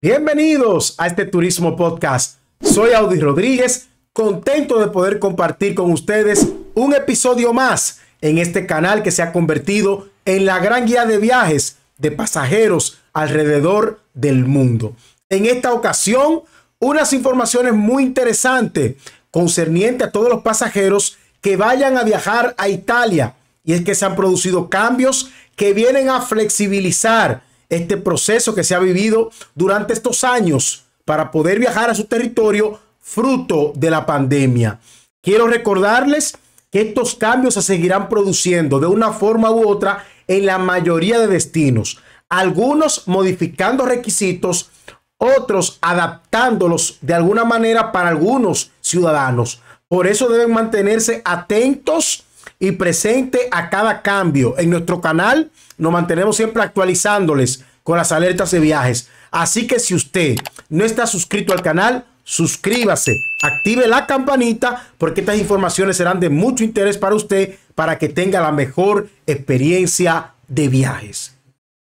Bienvenidos a este Turismo Podcast. Soy Audi Rodríguez, contento de poder compartir con ustedes un episodio más en este canal que se ha convertido en la gran guía de viajes de pasajeros alrededor del mundo. En esta ocasión, unas informaciones muy interesantes concerniente a todos los pasajeros que vayan a viajar a Italia. Y es que se han producido cambios que vienen a flexibilizar este proceso que se ha vivido durante estos años para poder viajar a su territorio fruto de la pandemia. Quiero recordarles que estos cambios se seguirán produciendo de una forma u otra en la mayoría de destinos, algunos modificando requisitos, otros adaptándolos de alguna manera para algunos ciudadanos. Por eso deben mantenerse atentos y presentes a cada cambio. En nuestro canal nos mantenemos siempre actualizándoles con las alertas de viajes. Así que si usted no está suscrito al canal, suscríbase, active la campanita porque estas informaciones serán de mucho interés para usted para que tenga la mejor experiencia de viajes.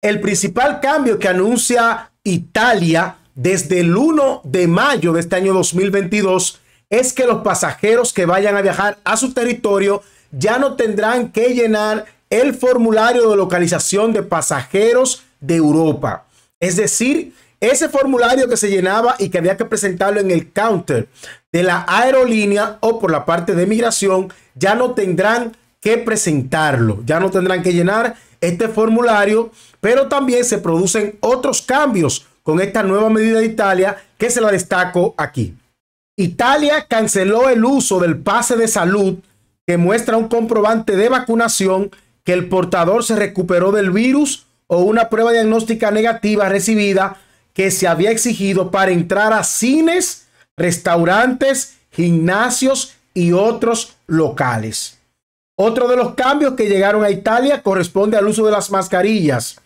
El principal cambio que anuncia Italia desde el 1 de mayo de este año 2022 es que los pasajeros que vayan a viajar a su territorio ya no tendrán que llenar el formulario de localización de pasajeros de Europa. Es decir, ese formulario que se llenaba y que había que presentarlo en el counter de la aerolínea o por la parte de migración, ya no tendrán que presentarlo, ya no tendrán que llenar este formulario, pero también se producen otros cambios con esta nueva medida de Italia que se la destaco aquí. Italia canceló el uso del pase de salud que muestra un comprobante de vacunación que el portador se recuperó del virus o una prueba diagnóstica negativa recibida que se había exigido para entrar a cines, restaurantes, gimnasios y otros locales. Otro de los cambios que llegaron a Italia corresponde al uso de las mascarillas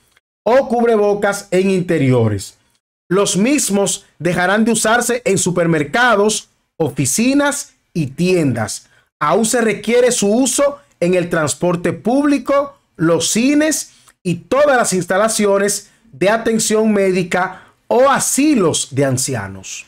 o cubrebocas en interiores. Los mismos dejarán de usarse en supermercados, oficinas y tiendas. Aún se requiere su uso en el transporte público, los cines y todas las instalaciones de atención médica o asilos de ancianos.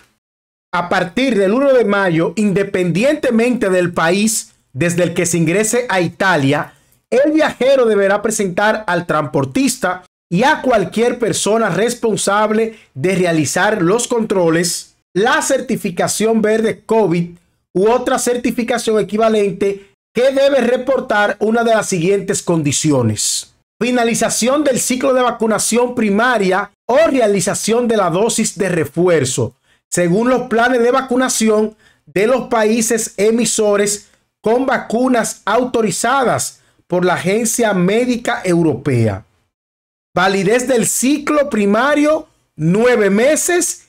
A partir del 1 de mayo, independientemente del país desde el que se ingrese a Italia, el viajero deberá presentar al transportista y a cualquier persona responsable de realizar los controles la certificación verde COVID u otra certificación equivalente que debe reportar una de las siguientes condiciones finalización del ciclo de vacunación primaria o realización de la dosis de refuerzo, según los planes de vacunación de los países emisores con vacunas autorizadas por la Agencia Médica Europea. Validez del ciclo primario, nueve meses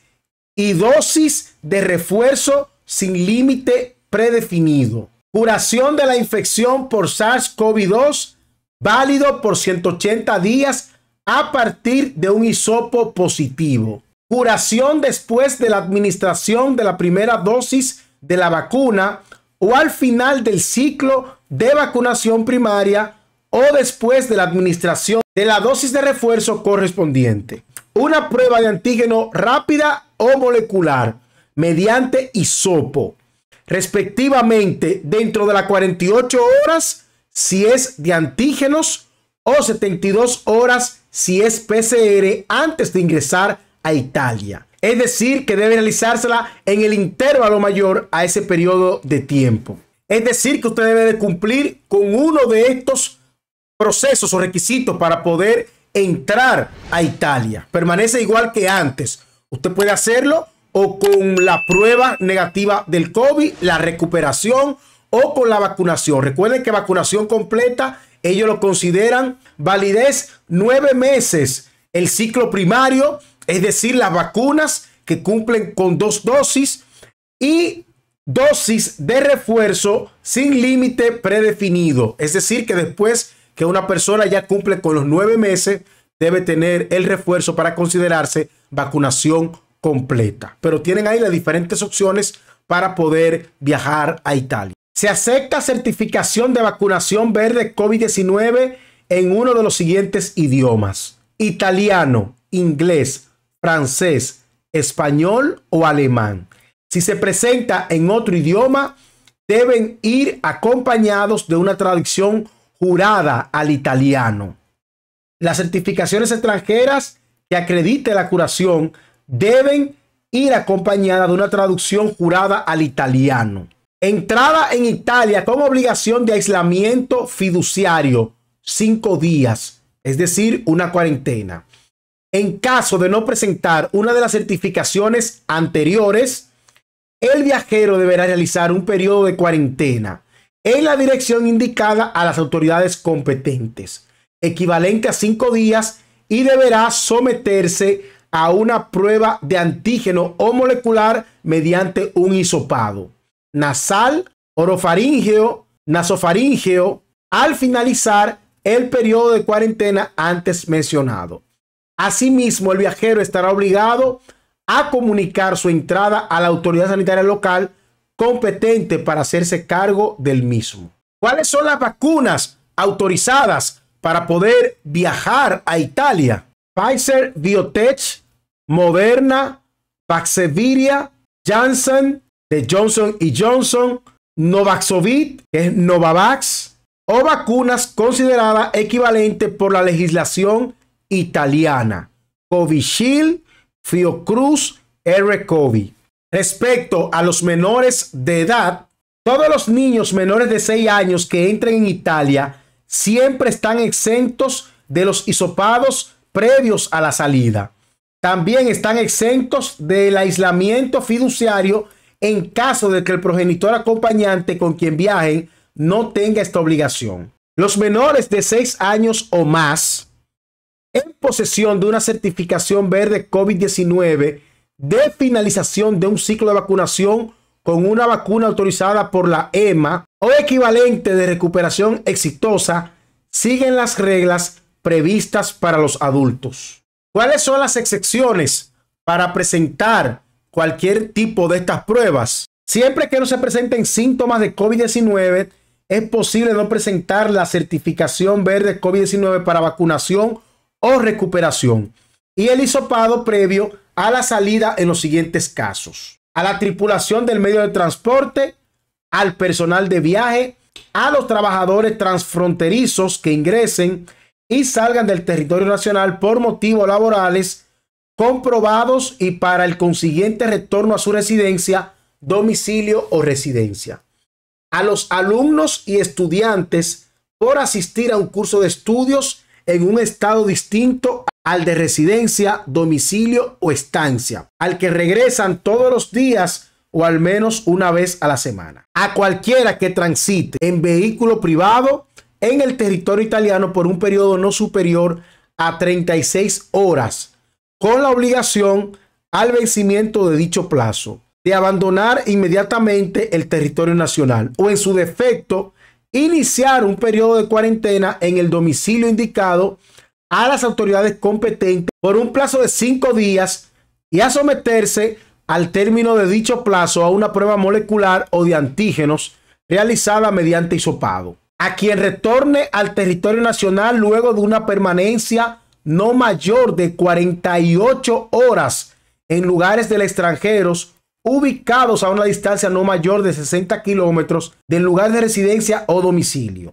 y dosis de refuerzo sin límite predefinido. Curación de la infección por SARS-CoV-2 válido por 180 días a partir de un hisopo positivo. Curación después de la administración de la primera dosis de la vacuna o al final del ciclo de vacunación primaria o después de la administración de la dosis de refuerzo correspondiente. Una prueba de antígeno rápida o molecular mediante hisopo, respectivamente dentro de las 48 horas si es de antígenos o 72 horas si es PCR antes de ingresar a Italia. Es decir, que debe realizársela en el intervalo mayor a ese periodo de tiempo. Es decir, que usted debe cumplir con uno de estos procesos o requisitos para poder entrar a Italia. Permanece igual que antes. Usted puede hacerlo o con la prueba negativa del COVID, la recuperación o con la vacunación. Recuerden que vacunación completa, ellos lo consideran validez nueve meses, el ciclo primario, es decir, las vacunas que cumplen con dos dosis y dosis de refuerzo sin límite predefinido. Es decir, que después que una persona ya cumple con los nueve meses, debe tener el refuerzo para considerarse vacunación completa. Pero tienen ahí las diferentes opciones para poder viajar a Italia. Se acepta certificación de vacunación verde COVID-19 en uno de los siguientes idiomas. Italiano, inglés, francés, español o alemán. Si se presenta en otro idioma, deben ir acompañados de una traducción jurada al italiano. Las certificaciones extranjeras que acredite la curación deben ir acompañadas de una traducción jurada al italiano. Entrada en Italia con obligación de aislamiento fiduciario, cinco días, es decir, una cuarentena. En caso de no presentar una de las certificaciones anteriores, el viajero deberá realizar un periodo de cuarentena en la dirección indicada a las autoridades competentes, equivalente a cinco días, y deberá someterse a una prueba de antígeno o molecular mediante un hisopado nasal, orofaringeo, nasofaringeo, al finalizar el periodo de cuarentena antes mencionado. Asimismo, el viajero estará obligado a comunicar su entrada a la autoridad sanitaria local competente para hacerse cargo del mismo. ¿Cuáles son las vacunas autorizadas para poder viajar a Italia? Pfizer, Biotech, Moderna, Paxeviria, Janssen, de Johnson y Johnson, Novaxovid, que es Novavax, o vacunas consideradas equivalentes por la legislación italiana. Covishield, Fiocruz, R-Covid. Respecto a los menores de edad, todos los niños menores de 6 años que entren en Italia siempre están exentos de los hisopados previos a la salida. También están exentos del aislamiento fiduciario en caso de que el progenitor acompañante con quien viajen no tenga esta obligación. Los menores de 6 años o más en posesión de una certificación verde COVID-19 de finalización de un ciclo de vacunación con una vacuna autorizada por la EMA o equivalente de recuperación exitosa siguen las reglas previstas para los adultos. ¿Cuáles son las excepciones para presentar cualquier tipo de estas pruebas. Siempre que no se presenten síntomas de COVID-19, es posible no presentar la certificación verde COVID-19 para vacunación o recuperación y el hisopado previo a la salida en los siguientes casos. A la tripulación del medio de transporte, al personal de viaje, a los trabajadores transfronterizos que ingresen y salgan del territorio nacional por motivos laborales comprobados y para el consiguiente retorno a su residencia, domicilio o residencia. A los alumnos y estudiantes por asistir a un curso de estudios en un estado distinto al de residencia, domicilio o estancia, al que regresan todos los días o al menos una vez a la semana. A cualquiera que transite en vehículo privado en el territorio italiano por un periodo no superior a 36 horas con la obligación al vencimiento de dicho plazo de abandonar inmediatamente el territorio nacional o en su defecto iniciar un periodo de cuarentena en el domicilio indicado a las autoridades competentes por un plazo de cinco días y a someterse al término de dicho plazo a una prueba molecular o de antígenos realizada mediante hisopado. A quien retorne al territorio nacional luego de una permanencia no mayor de 48 horas en lugares del extranjeros ubicados a una distancia no mayor de 60 kilómetros del lugar de residencia o domicilio,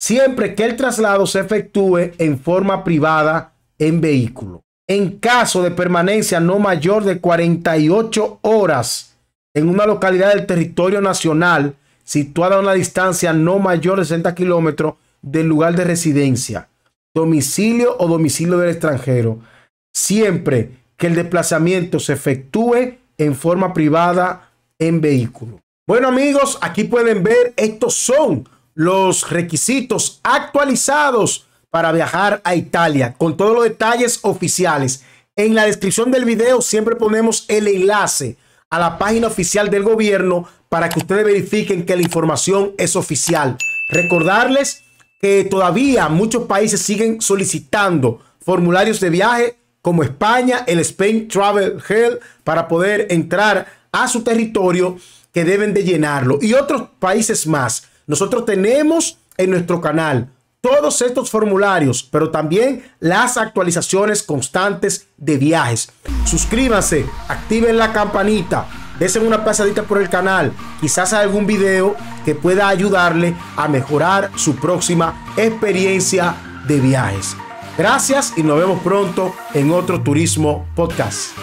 siempre que el traslado se efectúe en forma privada en vehículo. En caso de permanencia no mayor de 48 horas en una localidad del territorio nacional situada a una distancia no mayor de 60 kilómetros del lugar de residencia, domicilio o domicilio del extranjero, siempre que el desplazamiento se efectúe en forma privada en vehículo. Bueno amigos, aquí pueden ver, estos son los requisitos actualizados para viajar a Italia, con todos los detalles oficiales. En la descripción del video siempre ponemos el enlace a la página oficial del gobierno para que ustedes verifiquen que la información es oficial. Recordarles que todavía muchos países siguen solicitando formularios de viaje como España, el Spain Travel Hell, para poder entrar a su territorio que deben de llenarlo. Y otros países más. Nosotros tenemos en nuestro canal todos estos formularios, pero también las actualizaciones constantes de viajes. Suscríbanse, activen la campanita, Desen una pasadita por el canal, quizás algún video que pueda ayudarle a mejorar su próxima experiencia de viajes. Gracias y nos vemos pronto en otro Turismo Podcast.